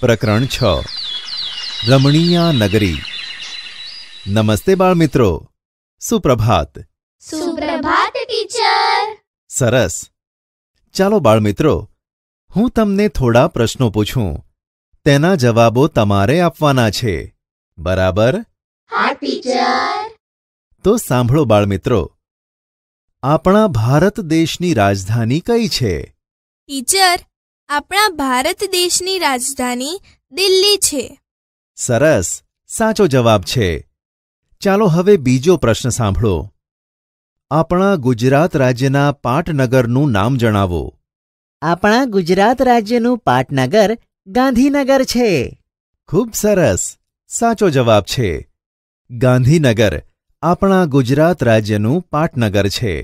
પ્રકરણ છ રમણીય નગરી નમસ્તે બાળ મિત્રો સુપ્રભાત સુપ્રભાત ટીચર સરસ ચાલો બાળ મિત્રો હું તમને થોડા પ્રશ્નો પૂછું તેના જવાબો તમારે આપવાના છે બરાબર હા ટીચર તો સાંભળો બાળ મિત્રો આપણા ભારત દેશની રાજધાની કઈ છે ટીચર આપણા ભારત દેશની રાજધાની દિલ્હી છે સરસ સાચો જવાબ છે ચાલો હવે બીજો પ્રશ્ન સાંભળો આપણા ગુજરાત રાજ્યના પાટનગરનું નામ જણાવો આપણા ગુજરાત રાજ્યનું પાટનગર ગાંધીનગર છે ખૂબ સરસ સાચો જવાબ છે ગાંધીનગર આપણા ગુજરાત રાજ્યનું પાટનગર છે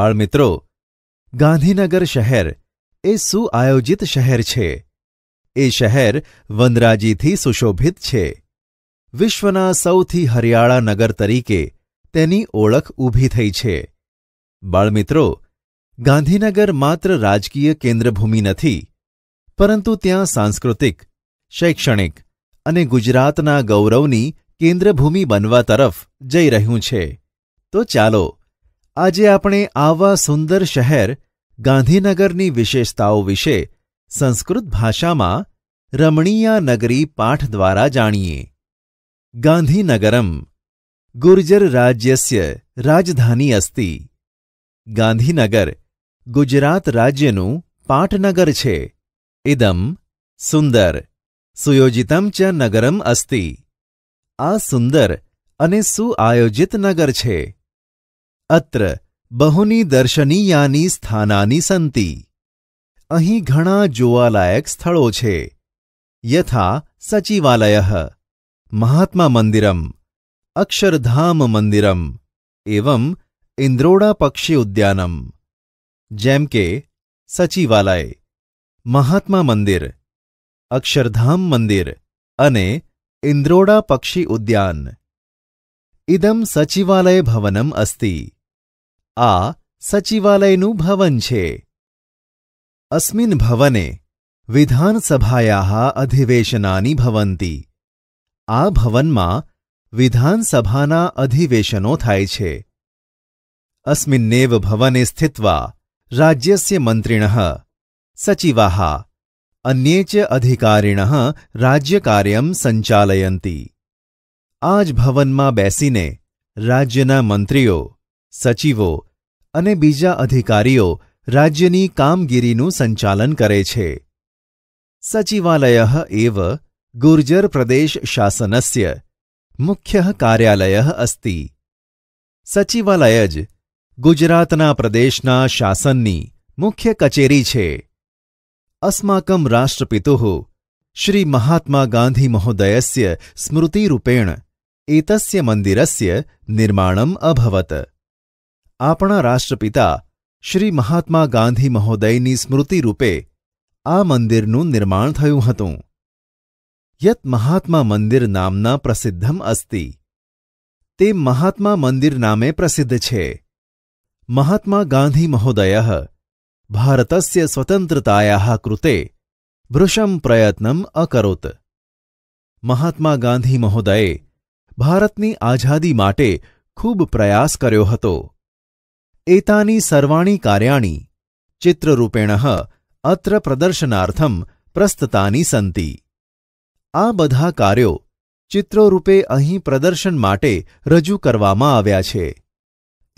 બાળમિત્રો ગાંધીનગર શહેર એ સુઆયોજિત શહેર છે એ શહેર વનરાજીથી સુશોભિત છે વિશ્વના સૌથી હરિયાળા નગર તરીકે તેની ઓળખ ઊભી થઈ છે બાળમિત્રો ગાંધીનગર માત્ર રાજકીય કેન્દ્રભૂમિ નથી પરંતુ ત્યાં સાંસ્કૃતિક શૈક્ષણિક અને ગુજરાતના ગૌરવની કેન્દ્રભૂમિ બનવા તરફ જઈ રહ્યું છે તો ચાલો આજે આપણે આવા સુંદર શહેર ગાંધીનગરની વિશેષતાઓ વિશે સંસ્કૃત ભાષામાં રમણીયા નગરી પાઠ દ્વારા જાણીએ ગાંધીનગરમ ગુર્જર રાજ્યસ્ય રાજધાની અસ્તિ ગાંધીનગર ગુજરાત રાજ્યનું પાટનગર છે ઇદમ સુંદર સુયોજિતમ ચ નગરમ અસ્તિ આ સુંદર અને સુઆયોજિત નગર છે અત્ર બહુની દર્શનીયાની સ્થાનાની સંતિ અહીં ઘણા જોવાલાયક સ્થળો છે યથા સચિવાલય મહાત્મા મંદિરમ અક્ષરધામ મંદિરમ એવં ઇન્દ્રોડા પક્ષી ઉદ્યાનમ જેમ કે સચિવાલય મહાત્મા મંદિર અક્ષરધામ મંદિર અને ઇન્દ્રોડા પક્ષી ઉદ્યાન ઇદમ સચિવાલય ભવનમ અસ્તિ આ સચિવાલયનું ભવન છે અસ્મિન ભવને વિધાનસભાયાઃ અધિવેશનાની ભવંતિ આ ભવનમાં વિધાનસભાના અધિવેશનો થાય છે અસ્મિન્નેવ ભવને સ્થિત્વા રાજ્યસ્ય મંત્રિણઃ સચિવાઃ अन्ये च અધિકારીણઃ રાજ્યકાર્યમ સંચાલયંતી આ જ ભવનમાં બેસીને રાજ્યના મંત્રીઓ સચિવો અને બીજા અધિકારીઓ રાજ્યની કામગીરીનું સંચાલન કરે છે સચિવાલય એવ ગુર્જર પ્રદેશ શાસનસ્ય મુખ્ય કાર્યાલય અસ્તિ સચિવાલય જ ગુજરાતના પ્રદેશના શાસનની મુખ્ય કચેરી છે અસ્માકં રાષ્ટ્રપિતુ શ્રી મહાત્મા ગાંધી મહોદયસ્ય સ્મૃતિરૂપેણ એતસ્ય મંદિરસ્ય નિર્માણમ અભવત આપણા રાષ્ટ્રપિતા શ્રી મહાત્મા ગાંધી મહોદયની સ્મૃતિ રૂપે આ મંદિરનું નિર્માણ થયું હતું યત મહાત્મા મંદિર નામના પ્રસિદ્ધમ અસ્તિ તે મહાત્મા મંદિર નામે પ્રસિદ્ધ છે મહાત્મા ગાંધી મહોદય ભારતસ્ય સ્વતંત્રતાયા કૃતે ભૃશમ પ્રયત્નમ અકરોત મહાત્મા ગાંધી મહોદયે ભારતની આઝાદી માટે ખૂબ પ્રયાસ કર્યો હતો एतानि सर्वाणि कार्याणि ચિત્રરૂપેણઃ अत्र प्रदर्शनार्थं પ્રસ્તતાની સંતિ આ બધા કાર્યો ચિત્રોરૂપે અહીં પ્રદર્શન માટે રજૂ કરવામાં આવ્યા છે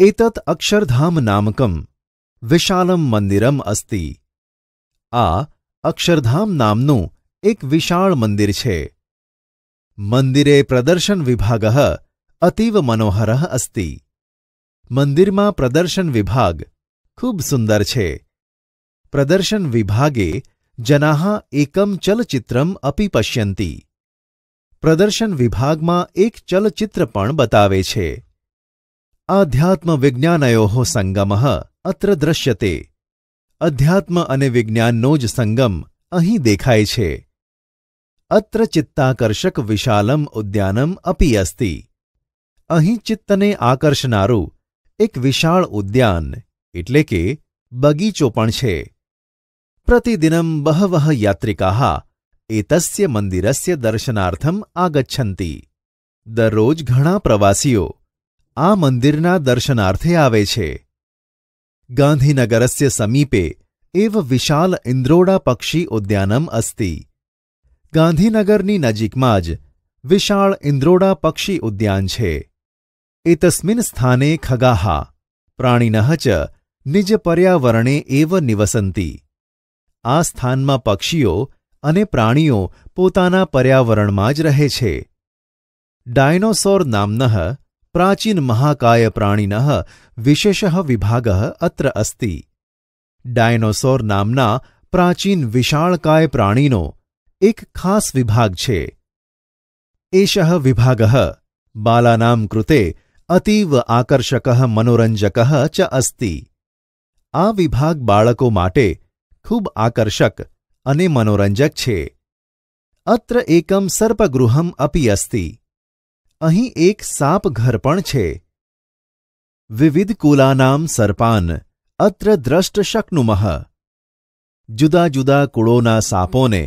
એતત અક્ષરધામ નામકમ વિશાલમ મંદિરમ અસ્તિ આ અક્ષરધામ નામનું એક વિશાળ મંદિર છે મંદિરે પ્રદર્શન વિભાગ અતીવ મનોહર અસ્તિ મંદિરમાં પ્રદર્શન વિભાગ ખૂબ સુંદર છે પ્રદર્શન વિભાગે જનાહ એકમ ચલચિત્રમ અપી પશ્યંતી પ્રદર્શન વિભાગમાં એક ચલચિત્ર પણ બતાવે છે આધ્યાત્મ વિજ્ઞાનયો સંગમ અત્ર દ્રશ્યતે અધ્યાત્મ અને વિજ્ઞાનનો જ સંગમ અહીં દેખાય છે અત્ર ચિત્તાકર્ષક વિશાલમ ઉદ્યાનમ અપી અસ્તિ અહીં ચિત્તને આકર્ષનારું એક વિશાળ ઉદ્યાન એટલે કે બગીચો પણ છે પ્રતિદિનમ બહવ યાત્રિકા એતસ્ય મંદિરસ્ય દર્શનાર્થમ આગચ્છન્તિ દરરોજ ઘણા પ્રવાસીઓ આ મંદિરના દર્શનાર્થે આવે છે ગાંધીનગરસ્ય સમીપે એવ વિશાલ ઇન્દ્રોડા પક્ષી ઉદ્યાનમ અસ્તિ ગાંધીનગરની નજીકમાં જ વિશાળ ઇન્દ્રોડા પક્ષી ઉદ્યાન છે एतस्मिन् स्थाने खगाः પ્રાણીનઃ ચ નિજ પર્યાવરણે એવ નિવસંતી આ સ્થાનમાં પક્ષીઓ અને પ્રાણીઓ પોતાના પર્યાવરણમાં જ રહે છે ડાયનોસોર નામનઃ પ્રાચીન મહાકાય પ્રાણીનઃ વિશેષ વિભાગ અત્ર અસ્તિ ડાયનોસોર નામના પ્રાચીન વિશાળકાય પ્રાણીનો એક ખાસ વિભાગ છે એષ વિભાગ બાલાનામ કૃતે અતીવ આકર્ષક મનોરંજક ચ અસ્તિ આ વિભાગ બાળકો માટે ખૂબ આકર્ષક અને મનોરંજક છે અત્ર એકમ સર્પગૃહમ અપી અસ્તિ અહીં એક સાપઘર પણ છે વિવિધ કુલાનામ સર્પાન અત્ર દ્રષ્ટ શક્નુમઃ જુદા જુદા કુળોના સાપોને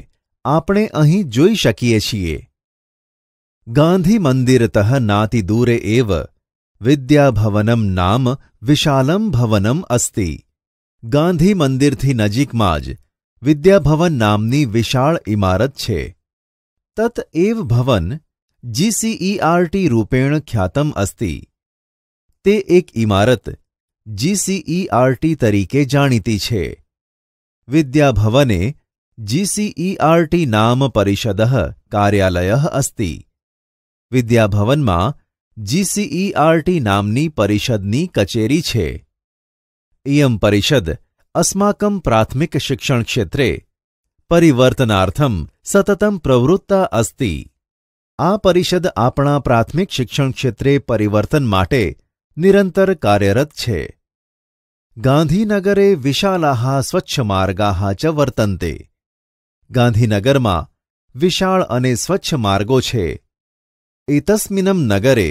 આપણે અહીં જોઈ શકીએ છીએ ગાંધી મંદિરતઃ નાતિ દૂરે એવ વિદ્યાભવનમ નામ વિશાલમ ભવનમ અસ્તિ ગાંધી મંદિરથી નજીકમાં જ વિદ્યાભવન નામની વિશાળ ઇમારત છે તત એવ ભવન જીસીઈઆરટી રૂપેણ ખ્યાતમ અસ્તિ તે એક ઇમારત જીસીઈઆરટી તરીકે જાણીતી છે વિદ્યાભવને જીસીઈઆરટી નામ પરિષદ કાર્યાલય અસ્તિ વિદ્યાભવનમાં જીસીઈઆરટી e નામની પરિષદની કચેરી છે ઇયમ પરિષદ અસ્માકમ પ્રાથમિક શિક્ષણ ક્ષેત્રે પરિવર્તનાર્થમ સતતમ પ્રવૃત્તા અસ્તિ આ પરિષદ આપણા પ્રાથમિક શિક્ષણ ક્ષેત્રે પરિવર્તન માટે નિરંતર કાર્યરત છે ગાંધીનગરે વિશાલાહ સ્વચ્છ માર્ગાહ ચ વર્તન્તે ગાંધીનગરમાં વિશાળ અને સ્વચ્છ માર્ગો છે એતસ્મિનમ નગરે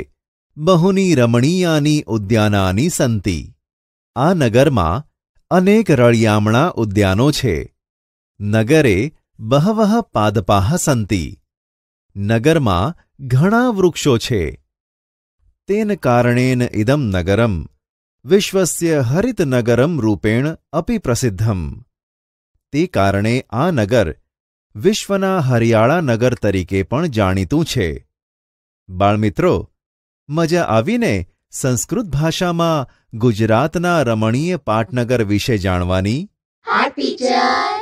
બહુની રમણીયાની ઉદ્યાનાની સંતિ આ નગરમાં અનેક રળિયામણા ઉદ્યાનો છે નગરે બહવહ પાદપાહ સંતિ નગરમાં ઘણા વૃક્ષો છે તેન કારણેન ઇદમ નગરમ વિશ્વસ્ય હરિતનગરમ રૂપેણ અપી પ્રસિદ્ધમ તે કારણે આ નગર વિશ્વના હરિયાળા નગર તરીકે પણ જાણીતું છે બાળમિત્રો મજા આવીને સંસ્કૃત ભાષામાં ગુજરાતના રમણીય પાટનગર વિશે જાણવાની હા ટીચર